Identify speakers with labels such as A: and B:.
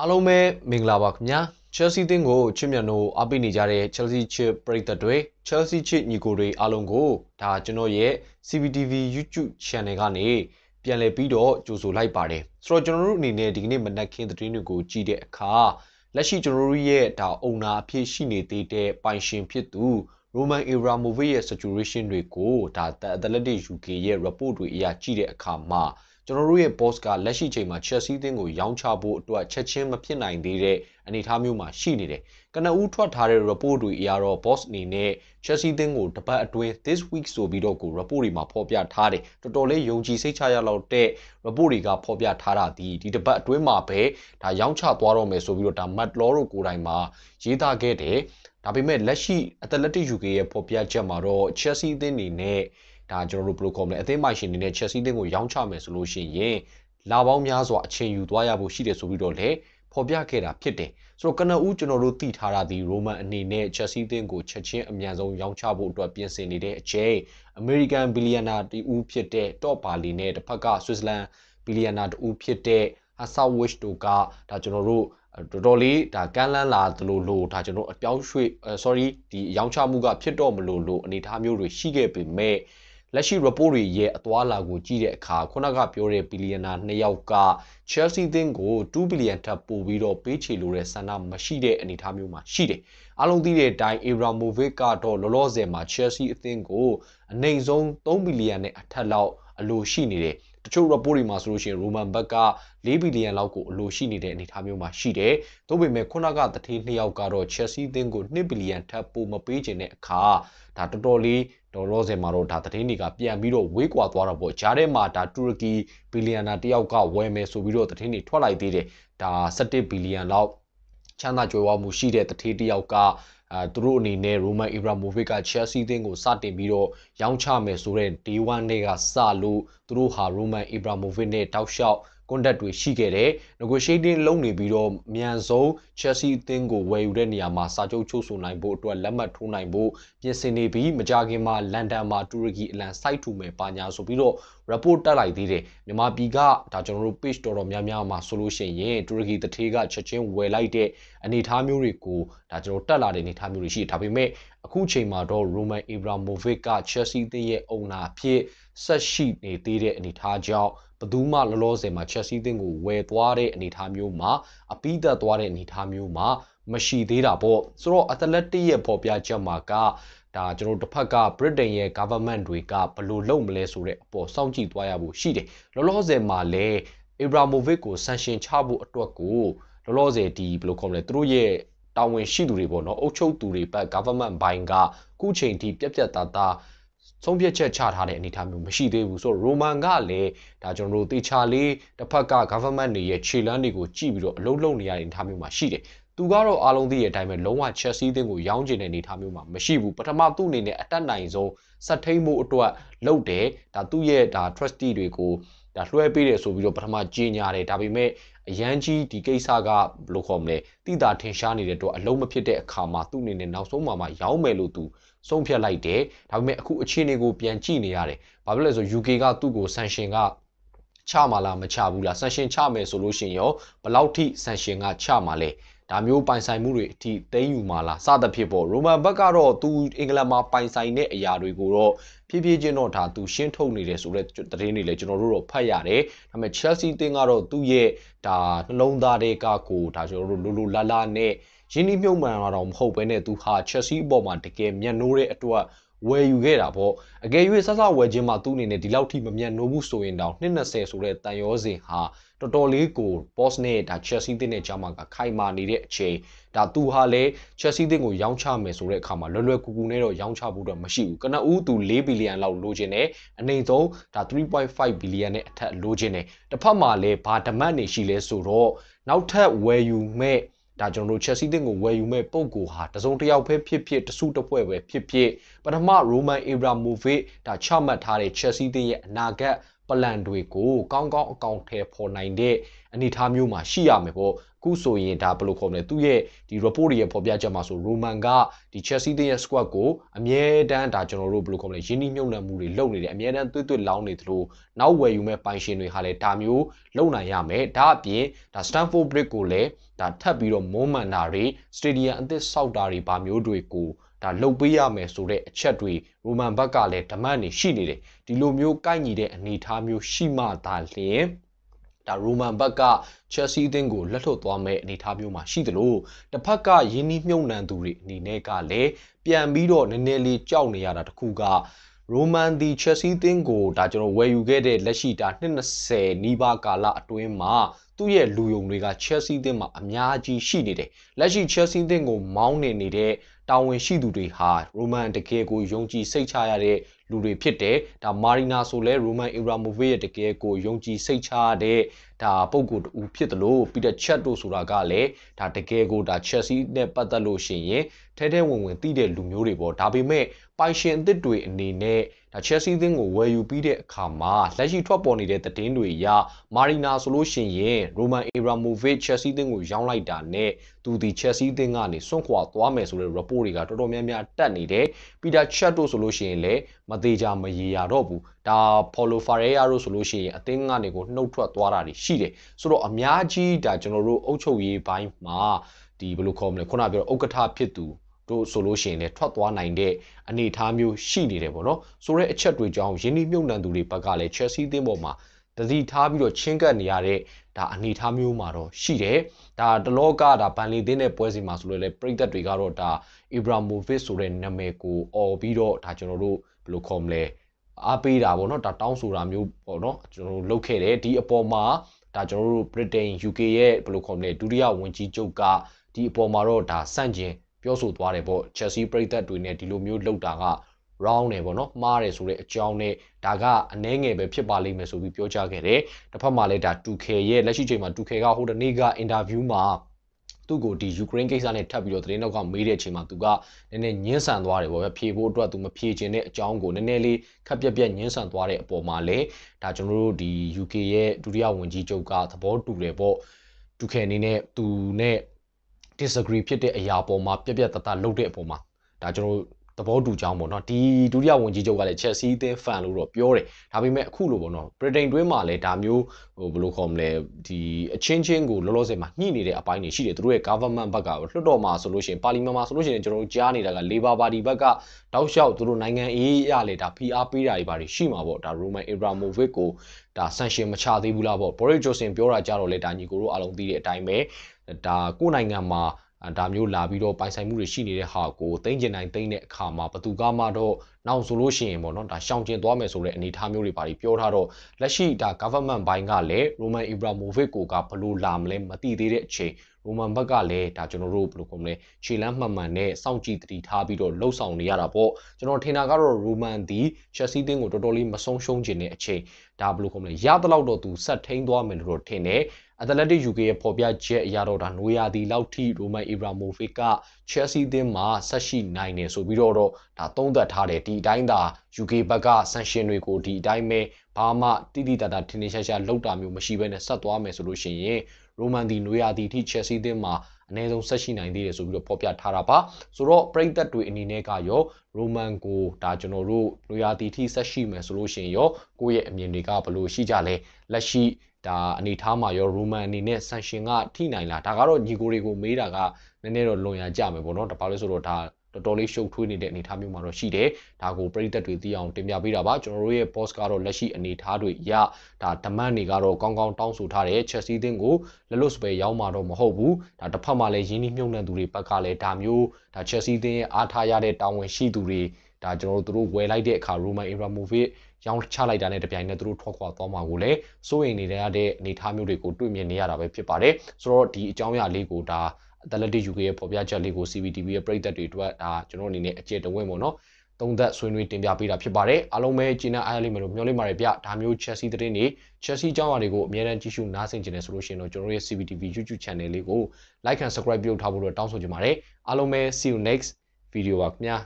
A: အားလုံးပဲမင်္ဂလာပါခင်ဗျာ Chelsea တင်းကိုချစ်မြတ်လို့အားပေးနေကြတဲ့ Chelsea ချစ်ပရိသတ်တွေ Chelsea ချစ်ညီကိုတွေအားလုံးကိုဒါကျွန်တော်ရဲ့ CBTV YouTube Channel ကနေပြန်လည်ပြီးတော့ကြိုဆိုလိုက်ပါတယ်ဆိုတော့ကျွန်တော်တို့အနေနဲ့ဒီကနေ့မနက်ခင်းသတင်းတွေကိုကြည့်တဲ့အခါလက်ရှိကျွန်တော်တို့ရဲ့ဒါအုံနာအဖြစ်ရှိနေသေးတဲ့ပိုင်ရှင်ဖြစ်သူ Roman Abramovich ရဲ့ saturation တွေကိုဒါ The Athletic UK ရဲ့ report တွေအရကြည့်တဲ့အခါမှာကျွန်တော်တို့ရဲ့ boss ကလက်ရှိချိန်မှာ Chelsea သင်းကိုရောင်းချဖို့အတွက်ချက်ချင်းမဖြစ်နိုင်သေးတဲ့အနေအထားမျိုးမှာရှိနေတယ်။ကနဦးထွက်ထားတဲ့ report တွေအရတော့ boss အနေနဲ့ Chelsea သင်းကိုတပတ်အတွင်း this week ဆိုပြီးတော့ကို report တွေမှာဖော်ပြထားတယ်။တော်တော်လေးယုံကြည်စိတ်ချရလောက်တဲ့ report တွေကဖော်ပြထားတာဒီဒီတပတ်အတွင်းမှာပဲဒါရောင်းချသွားတော့မယ်ဆိုပြီးတော့ဒါ Matt Law တို့ကိုယ်တိုင်မှာရေးသားခဲ့တယ်။ဒါပေမဲ့လက်ရှိ Athletic UK ရဲ့ဖော်ပြချက်မှာတော့ Chelsea သင်းအနေနဲ့ဒါကျွန်တော်တို့ဘယ်လိုခေါ်မလဲအသင်းပိုင်ရှင်တွေနဲ့ Chelsea အသင်းကိုရောင်းချမယ်ဆိုလို့ရှိရင်လာပေါင်းများစွာအချိန်ယူသွားရဖို့ရှိတယ်ဆိုပြီးတော့လည်းဖော်ပြခဲ့တာဖြစ်တယ်ဆိုတော့ကနဦးကျွန်တော်တို့သိထားတာဒီရိုမန်အနေနဲ့ Chelsea အသင်းကိုချက်ချင်းအမြန်ဆုံးရောင်းချဖို့အတွက်ပြင်ဆင်နေတဲ့အချိန် American billionaire တဦးဖြစ်တဲ့ Top Bali နဲ့တစ်ဖက်က Switzerland billionaire တဦးဖြစ်တဲ့ Hassan Wish တို့ကဒါကျွန်တော်တို့တော်တော်လေးဒါကန်းလန်းလာသလိုလို့ဒါကျွန်တော်အပြောင်းရွှေ့ sorry ဒီရောင်းချမှုကဖြစ်တော့မလို့လို့အနေအထားမျိုးတွေရှိခဲ့ပေမဲ့လက်ရှိ report တွေရဲ့အသွားအလာကိုကြည့်တဲ့အခါခုနကပြောတဲ့ billionaire နှစ်ယောက်က Chelsea သင်းကို2 billion ထပ်ပို့ပြီးတော့ပေးချေလိုတဲ့ဆန္ဒမရှိတဲ့အနေအထားမျိုးမှာရှိတယ်။အားလုံးသိတဲ့အတိုင်း Abramovich ကတော့လောလောဆယ်မှာ Chelsea အသင်းကိုအနိုင်ဆုံး3 billion နဲ့အထက်လောက်အလိုရှိနေတယ်။တချို့ report တွေမှာဆိုလို့ရှိရင် Roman ဘက်က4ဘီလီယံလောက်ကိုအလိုရှိနေတဲ့အနေအထားမျိုးမှာရှိတယ်။သို့ပေမဲ့ခုနကတတိနှစ်ယောက်ကတော့ Chelsea အသင်းကို2ဘီလီယံထပ်ပိုမပေးခြင်းတဲ့အခါဒါတော်တော်လေးဒေါ်လောစင်မှာတော့ဒါတတိတွေကပြန်ပြီးတော့ဝေးကွာသွားတာပေါ့။ဂျားထဲမှာဒါတူရကီဘီလီယံနာတယောက်ကဝယ်မယ်ဆိုပြီးတော့တတိတွေထွက်လိုက်သေးတယ်။ဒါ17ဘီလီယံလောက်ချမ်းသာကြွယ်ဝမှုရှိတဲ့တထေးတယောက်ကအဲသူတို့အနေနဲ့ Roman Abramovich က Chelsea သင်းကိုစတင်ပြီးတော့ရောင်းချမယ်ဆိုတဲ့ Day 1နဲ့ကစလို့သူတို့ဟာ Roman Abramovich နဲ့တောက်လျှောက် contact တွေရှိခဲ့တယ် negotiating လုပ်နေပြီးတော့မြန်ဆုံး Chelsea အသင်းကိုဝယ်ယူတဲ့နေရာမှာစာချုပ်ချုပ်ဆိုနိုင်ဖို့အတွက်လက်မှတ်ထိုးနိုင်ဖို့ပြင်ဆင်နေပြီးမကြခင်မှာလန်ဒန်မှာတူရကီအလံစိုက်ထူမယ်ပါညာဆိုပြီးတော့ report တက်လိုက်သေးတယ်မြန်မာပြည်ကဒါကျွန်တော်တို့ page တော်တော်များများမှာဆိုလို့ရှိရင်တူရကီတထေးကချက်ချင်းဝယ်လိုက်တဲ့အနေအထားမျိုးတွေကိုဒါကျွန်တော်တက်လာတဲ့အနေအထားမျိုးတွေရှိတယ်ဒါပေမဲ့အခုချိန်မှာတော့ Roman Abramovich က Chelsea အသင်းရဲ့ owner အဖြစ်ဆက်ရှိနေသေးတဲ့အနေအထားကြောင့်ဘယ်သူမှလောလောဆယ်မှာ Chelsea အသင်းကိုဝယ်သွားတဲ့အနေအထားမျိုးမှာအပိသက်သွားတဲ့အနေအထားမျိုးမှာမရှိသေးတာပေါ့ဆိုတော့ Athletic ရဲ့ပေါ်ပြချက်မှာကဒါကျွန်တော်တို့တစ်ဖက်က Britain ရဲ့ government တွေကဘယ်လိုလုပ်မလဲဆိုတဲ့အပေါ်စောင့်ကြည့်သွားရဖို့ရှိတယ်လောလောဆယ်မှာလည်း Abramovich ကို sanction ချဖို့အတွက်ကိုလောလောဆယ်ဒီဘယ်လိုခေါ်မလဲသူတို့ရဲ့တာဝန်ရှိသူတွေပေါ့နော်အုပ်ချုပ်သူတွေဘက် government ဘိုင်းကခုချိန်ထိပြက်ပြက်သားသားဆုံးဖြတ်ချက်ချထားတဲ့အနေအထားမျိုးမရှိသေးဘူးဆိုတော့ရိုမန်ကလည်းဒါကျွန်တော်တို့တေချာလေးတစ်ဖက်က government တွေရဲ့ခြေလှမ်းတွေကိုကြည့်ပြီးတော့အလုံးလုံးနေရတဲ့အနေအထားမျိုးမှာရှိတယ်သူကတော့အားလုံးသိတဲ့အတိုင်းပဲလုံးဝ Chelsea အသင်းကိုရောင်းချင်တဲ့အနေအထားမျိုးမှာမရှိဘူးပထမသူ့အနေနဲ့အတက်နိုင်ဆုံးစက်ထိန်မှုအတွက်လုပ်တယ်ဒါသူ့ရဲ့ဒါ trustee တွေကိုဒါလွှဲပေးတယ်ဆိုပြီးတော့ပထမကြေညာတယ်ဒါပေမဲ့အရန်ကြီးဒီကိစ္စကဘယ်လိုခေါ်မလဲတိတာထင်ရှားနေတဲ့တော့အလုံးမဖြစ်တဲ့အခါမှာသူ့အနေနဲ့နောက်ဆုံးမှာမှရောင်းမယ်လို့သူဆုံးဖြတ်လိုက်တယ်ဒါပေမဲ့အခုအခြေအနေကိုပြန်ကြည့်နေရတယ်ဘာဖြစ်လဲဆို UK ကသူ့ကိုဆန်ရှင်ကချမလားမချဘူးလားဆန်ရှင်ချမယ်ဆိုလို့ရှင်ရောဘလောက်ထိဆန်ရှင်ကချမှာလဲဒါမျိုးပိုင်ဆိုင်မှုတွေအထိသိမ်းယူမှာလားစသဖြင့်ပေါ့ရိုမန်ဘက်ကတော့သူအင်္ဂလန်မှာပိုင်ဆိုင်တဲ့အရာတွေကိုတော့ဖြည်းဖြည်းချင်းတော့ဒါသူရှင်းထုတ်နေတယ်ဆိုတော့သတင်းတွေလည်းကျွန်တော်တို့တော့ဖတ်ရတယ်ဒါပေမဲ့ Chelsea တင်းကတော့သူ့ရဲ့ဒါနှလုံးသားတွေကကိုဒါကျွန်တော်တို့လိုလိုလာလာနဲ့ရင်းနှီးမြှုပ်မှန်တာတော့မဟုတ်ဘဲနဲ့သူဟာ Chelsea အပေါ်မှာတကယ်မျက်နှိုးတဲ့အတွက်ဝယ်ယူခဲ့တာပေါ့အကယ်၍ဆက်စဝယ်ခြင်းမှာသူ့အနေနဲ့ဒီလောက်ထိမမြတ်နိုးဘူးဆိုရင်တောင်220ဆိုတဲ့တန်ရောစဉ်ဟာတော်တော်လေးကို boss နဲ့ဒါ Chelsea တင်းနဲ့ကြားမှာကခိုင်မာနေတဲ့အချိန်ဒါသူဟာလည်း Chelsea တင်းကိုရောင်းချမယ်ဆိုတဲ့အခါမှာလွယ်လွယ်ကူကူနဲ့တော့ရောင်းချဖို့တော့မရှိဘူးကနဦးသူ4ဘီလီယံလောက်လိုချင်တယ်အနေဆုံးဒါ3.5ဘီလီယံနဲ့အထက်လိုချင်တယ်တစ်ဖက်မှာလည်းဘာဓမတ်နေရှိလဲဆိုတော့နောက်ထပ်ဝယ်ယူမဲ့ဒါကျွန်တော်တို့ Chelsea တင်ကိုဝယ်ယူမဲ့ပုံကိုဟာတစုံတစ်ယောက်ပဲဖြစ်ဖြစ်တစုတစ်ဖွဲ့ပဲဖြစ်ဖြစ်ပထမ Roman Abramovich ဒါချမှတ်ထားတဲ့ Chelsea တင်ရဲ့အနာဂတ်ပလန်တွေကိုကောင်းကောင်းအကောင်အထည်ဖော်နိုင်တဲ့အနေအထားမျိုးမှာရှိရမယ်ပေါ့ခုဆိုရင်ဒါဘယ်လိုခေါ်မလဲသူ့ရဲ့ဒီ report တွေရဲ့ဖော်ပြချက်မှာဆို Roman ကဒီ Chelsea တင်းရဲ့ squad ကိုအမြဲတမ်းဒါကျွန်တော်တို့ဘယ်လိုခေါ်မလဲယင်းနှိမ့်နှံမှုတွေလုပ်နေတယ်အမြဲတမ်းသွေးသွေးလောင်းနေသလိုနောက်ဝယ်ယူမဲ့ပိုင်ရှင်တွေဟာလည်းဒါမျိုးလုပ်နိုင်ရမယ်ဒါအပြင်ဒါ Stanford Bridge ကိုလည်းဒါထပ်ပြီးတော့မွမ်းမန်တာတွေ stadium အသစ်ဆောက်တာတွေဗာမျိုးတွေကိုဒါလှုပ်ပေးရမယ်ဆိုတဲ့အချက်တွေရိုမန်ဘက်ကလည်းဓမ္မနေရှိနေတယ်ဒီလိုမျိုးကိုက်ညီတဲ့အနေအထားမျိုး ရှိမှသာလျှင်ဒါရိုမန်ဘက်ကချက်စီးသင်းကိုလက်လွတ်သွားမဲ့အနေအထားမျိုးမှာရှိသလိုတစ်ဖက်ကယင်းနှီးမြုံနှံသူတွေအနေနဲ့ကလည်းပြန်ပြီးတော့နည်းနည်းလေးကြောက်နေရတာတခုကရိုမန်ဒီချက်စီးသင်းကိုဒါကျွန်တော်ဝယ်ယူခဲ့တဲ့လက်ရှိတာ20နီးပါးကာလအတွင်းမှာသူ့ရဲ့လူယုံတွေကချက်စီးသင်းမှာအများကြီးရှိနေတယ်လက်ရှိချက်စီးသင်းကိုမောင်းနေနေတဲ့တာဝန်ရှိသူတွေဟာရိုမန်တကယ်ကိုယုံကြည်စိတ်ချရတဲ့လူတွေဖြစ်တယ်ဒါမာရီနာဆိုလဲရိုမန်အီရာမိုဗစ်ရဲ့တကယ်ကိုယုံကြည်စိတ်ချရတဲ့ဒါပုံကိုတူဖြစ်တယ်လို့ပီတာချက်တို့ဆိုတာကလည်းဒါတကယ်ကိုဒါချက်စီနဲ့ပတ်သက်လို့ရှိရင်ထဲထဲဝင်ဝင်သိတဲ့လူမျိုးတွေပေါ့ဒါပေမဲ့ပိုင်ရှင်အသစ်တွေအနေနဲ့ဒါ Chelsea သင်းကိုဝယ်ယူပြီးတဲ့အခါမှာလက်ရှိထွက်ပေါ်နေတဲ့သတင်းတွေအရ Marina ဆိုလို့ရှိရင် Roman Abramovich Chelsea သင်းကိုရောင်းလိုက်တာနဲ့သူဒီ Chelsea သင်းကနေစွန့်ခွာသွားမယ်ဆိုတဲ့ report တွေကတော်တော်များများတက်နေတယ်။ Peter Chatto ဆိုလို့ရှိရင်လည်းမသေးကြမရေရတော့ဘူး။ဒါ Paulo Ferreira တို့ဆိုလို့ရှိရင်အသင်းကနေကိုနှုတ်ထွက်သွားတာတွေရှိတယ်။ဆိုတော့အများကြီးဒါကျွန်တော်တို့အုပ်ချုပ်ရေးပိုင်းမှာဒီဘယ်လိုခေါ်မလဲခုနပြောဥက္ကဋ္ဌဖြစ်သူတို့ဆိုလို့ရှိရင်လည်းထွက်သွားနိုင်တဲ့အနေအထားမျိုးရှိနေတယ်ပေါ့နော်ဆိုတော့အချက်တွေကြောင့်ယင်းဒီမြုပ်နှံသူတွေဘက်ကလည်း Chelsea သင်းပေါ်မှာတတိထားပြီးတော့ချင်းကပ်နေရတဲ့ဒါအနေအထားမျိုးမှာတော့ရှိတယ်ဒါတလောကဒါဗန်လီသင်းတဲ့ပွဲစီမှာဆိုလို့လည်းပြည်သက်တွေကတော့ဒါအီဘရာမိုဗစ်ဆိုတဲ့နာမည်ကိုအော်ပြီးတော့ဒါကျွန်တော်တို့ဘယ်လိုခေါ်မလဲအားပေးတာပေါ့နော်ဒါတောင်းဆိုတာမျိုးပေါ့နော်ကျွန်တော်တို့လုပ်ခဲ့တယ်ဒီအပေါ်မှာဒါကျွန်တော်တို့ Britain UK ရဲ့ဘယ်လိုခေါ်မလဲဒုတိယဝန်ကြီးချုပ်ကဒီအပေါ်မှာတော့ဒါဆန့်ကျင်ပြောဆိုသွားတယ်ပေါ့ Chelsea ပြည်သက်တွေနဲ့ဒီလိုမျိုးလောက်တာက round တယ်ပေါ့နော်မှားတယ်ဆိုတဲ့အကြောင်းနဲ့ဒါကအနှဲငယ်ပဲဖြစ်ပါလိမ့်မယ်ဆိုပြီးပြောကြားခဲ့တယ်တစ်ဖက်မှာလည်းဒါ 2K ရဲ့လက်ရှိချိန်မှာ 2K ကဟိုတနေ့ကအင်တာဗျူးမှာသူ့ကိုဒီယူကရိန်းကိစ္စနဲ့ထပ်ပြီးတော့သတင်းတော့ကမေးတဲ့အချိန်မှာသူကနည်းနည်းညှင်းဆန်သွားတယ်ပေါ့ဗျဖြေဖို့အတွက်သူမဖြေချင်တဲ့အကြောင်းကိုနည်းနည်းလေးခက်ပြက်ပြက်ညှင်းဆန်သွားတဲ့အပေါ်မှာလည်းဒါကျွန်တော်တို့ဒီ UK ရဲ့ဒုတိယဝန်ကြီးချုပ်ကသဘောတူတယ်ပေါ့သူခဲအနေနဲ့သူနဲ့ disagree ဖြစ်တဲ့အရာပေါ်မှာ ပြက်ပြက်တတလုတ်တဲ့အပေါ်မှာဒါကျွန်တော်သဘောတူကြောင်းပေါ့နော်ဒီဒုတိယဝန်ကြီးချုပ်ကလည်း Chelsea အသင်း fan လို့တော့ပြောတယ်ဒါပေမဲ့အခုလိုပေါ့နော် Britain တွင်းမှာလည်းဒါမျိုးဟိုဘယ်လိုခေါ်မလဲဒီအချင်းချင်းကိုလောလောဆယ်မှာညှိနေတဲ့အပိုင်းတွေရှိတယ်သူတို့ရဲ့ government ဘက်ကလွှတ်တော်မှာဆိုလို့ရှိရင် parliament မှာဆိုလို့ရှိရင်ကျွန်တော်ကြားနေတာက Labour Party ဘက်ကတောက်လျှောက်သူတို့နိုင်ငံရေးရလေဒါ PR ပေးတာတွေပါတွေရှိမှာပေါ့ဒါ Roman Abramovich ကိုဒါ sanction မချသေးဘူးလားပေါ့ Boris Johnson ပြောတာကြတော့လေဒါညီကိုတို့အလုံးသိတဲ့အတိုင်းပဲဒါကိုယ်နိုင်ငံမှာဒါမျိုးလာပြီးတော့ပိုင်ဆိုင်မှုတွေရှိနေတဲ့ဟာကိုသိမ့်ကျင်နိုင်သိမ့်တဲ့အခါမှာဘသူကမှတော့နောက်ဆိုလို့ရှိရင်ပေါ့နော်ဒါရှောင်ကျင်သွားမယ်ဆိုတဲ့အနေအထားမျိုးတွေပါပြီးပြောထားတော့လက်ရှိဒါ government ဘိုင်းကလည်း Roman Abramovich ကိုကဘလို့လာမလဲမသိသေးတဲ့အချိန် Roman ဘက်ကလည်းဒါကျွန်တော်တို့ဘယ်လိုခေါ်မလဲခြေလမ်းမှန်မှန်နဲ့စောင့်ကြည့်တည်ထားပြီးတော့လှုပ်ဆောင်နေရတာပေါ့ကျွန်တော်ထင်တာကတော့ Roman ဒီ Chelsea တင်းကိုတော်တော်လေးမဆုံးရှုံးခြင်းတဲ့အချိန်ဒါဘယ်လိုခေါ်မလဲရတဲ့လောက်တော့သူဆက်ထိန်သွားမယ်လို့တော့ထင်တယ် Athletic UK ရဲ့ပေါ်ပြချက်အရတော့ဒါနွေရာသီလောက်ထိ Roman Abramovich က Chelsea အသင်းမှာဆက်ရှိနိုင်တယ်ဆိုပြီးတော့တော့ဒါသုံးသပ်ထားတယ်ဒီအတိုင်းသာ UK ဘက်က sanction တွေကိုဒီအတိုင်းပဲဘာမှတိတိတတ်တာထင်ထင်ရှားရှားလောက်တာမျိုးမရှိဘဲနဲ့ဆက်သွားမယ်ဆိုလို့ရှိရင် Roman ဒီနွေရာသီထိ Chelsea အသင်းမှာအနည်းဆုံးဆက်ရှိနိုင်သေးတယ်ဆိုပြီးတော့ဖော်ပြထားတာပါဆိုတော့ပရိသတ်တွေအနေနဲ့ကရောရိုမန်ကိုဒါကျွန်တော်တို့လူရာတီထိဆက်ရှိမယ်ဆိုလို့ရှိရင်ရောကိုယ့်ရဲ့အမြင်တွေကဘယ်လိုရှိကြလဲလက်ရှိဒါအနေထားမှာရောရူမန်အနေနဲ့ဆန်ရှင်ကထိနိုင်လားဒါကတော့ညီကိုတွေကိုမေးတာကနည်းနည်းတော့လွန်ရကြမယ်ပေါ့နော်ဒါပါလို့ဆိုတော့ဒါတော်တော်လေးရှုပ်ထွေးနေတဲ့အနေအထားမျိုးမှာတော့ရှိတယ်။ဒါကိုပြည်သက်တွေသိအောင်တင်ပြပေးတာပါ။ကျွန်တော်တို့ရဲ့ boss ကတော့လက်ရှိအနေအထားတွေအရဒါဓမန်တွေကတော့ကောင်းကောင်းတောင်းဆိုထားတဲ့ Chelsea တင်းကိုလလွတ်စပယ်ရောက်မှာတော့မဟုတ်ဘူး။ဒါတစ်ဖက်မှာလည်းရင်းနှီးမြှုပ်နှံသူတွေဘက်ကလည်းဒါမျိုးဒါ Chelsea တင်းရဲ့အားထားရတဲ့တာဝန်ရှိသူတွေဒါကျွန်တော်တို့သူတို့ဝယ်လိုက်တဲ့အခါ Roman Abramovich ရောင်းချလိုက်တာနဲ့တပြိုင်နက်သူတို့ထွက်ခွာသွားမှာကိုလည်းစိုးရိမ်နေရတဲ့အနေအထားမျိုးတွေကိုတွေ့မြင်နေရတာပဲဖြစ်ပါတယ်ဆိုတော့ဒီအကြောင်းအရာလေးကိုဒါ Athletic UK ရဲ့ပေါ်ပြချက်လေးကို CVTV ရဲ့ပြည်သက်တွေအတွက်ဒါကျွန်တော်အနေနဲ့အကျေတဝင့်ပေါ့နော်သုံးသက်ဆွေးနွေးတင်ပြပေးတာဖြစ်ပါတယ်အားလုံးပဲကျင်းနာအားရလိမ့်မယ်လို့မျှော်လင့်ပါတယ်ဗျဒါမျိုး Chelsea သတင်းတွေ Chelsea ကြောင်းရာတွေကိုအများအားကြည့်ရှုနားဆင်ကြတယ်ဆိုလို့ရှိရင်တော့ကျွန်တော်ရဲ့ CVTV YouTube channel လေးကို like and subscribe ပြုလုပ်ထားဖို့တော့တောင်းဆိုချင်ပါတယ်အားလုံးပဲ see you next video ပါခင်ဗျာ